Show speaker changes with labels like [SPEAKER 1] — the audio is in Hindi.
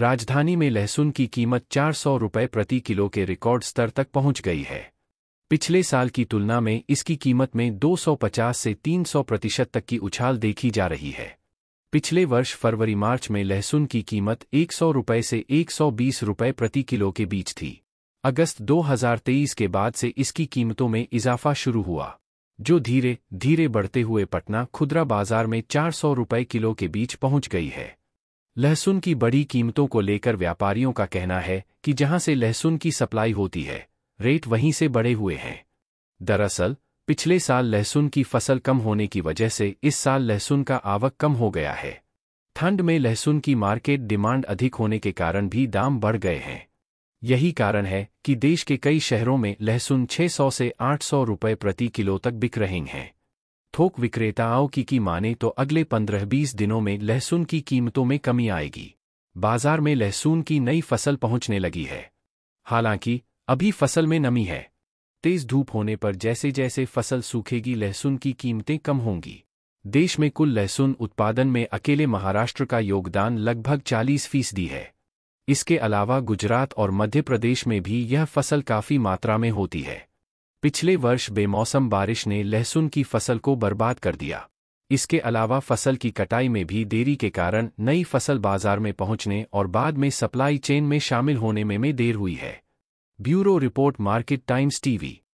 [SPEAKER 1] राजधानी में लहसुन की कीमत चार सौ रुपये प्रति किलो के रिकॉर्ड स्तर तक पहुंच गई है पिछले साल की तुलना में इसकी कीमत में 250 से 300 प्रतिशत तक की उछाल देखी जा रही है पिछले वर्ष फरवरी मार्च में लहसुन की कीमत एक रुपये से एक रुपये प्रति किलो के बीच थी अगस्त 2023 के बाद से इसकी कीमतों में इजाफा शुरू हुआ जो धीरे धीरे बढ़ते हुए पटना खुदरा बाजार में चार रुपये किलो के बीच पहुंच गई है लहसुन की बड़ी कीमतों को लेकर व्यापारियों का कहना है कि जहां से लहसुन की सप्लाई होती है रेट वहीं से बढ़े हुए हैं दरअसल पिछले साल लहसुन की फसल कम होने की वजह से इस साल लहसुन का आवक कम हो गया है ठंड में लहसुन की मार्केट डिमांड अधिक होने के कारण भी दाम बढ़ गए हैं यही कारण है कि देश के कई शहरों में लहसुन 600 से 800 रुपए प्रति किलो तक बिक रहे हैं थोक विक्रेताओं की की माने तो अगले 15-20 दिनों में लहसुन की कीमतों में कमी आएगी बाजार में लहसुन की नई फसल पहुंचने लगी है हालांकि अभी फसल में नमी है तेज धूप होने पर जैसे जैसे फसल सूखेगी लहसुन की कीमतें कम होंगी देश में कुल लहसुन उत्पादन में अकेले महाराष्ट्र का योगदान लगभग 40 फीसदी है इसके अलावा गुजरात और मध्य प्रदेश में भी यह फसल काफ़ी मात्रा में होती है पिछले वर्ष बेमौसम बारिश ने लहसुन की फसल को बर्बाद कर दिया इसके अलावा फसल की कटाई में भी देरी के कारण नई फसल बाजार में पहुंचने और बाद में सप्लाई चेन में शामिल होने में, में देर हुई है bureau report Market Times TV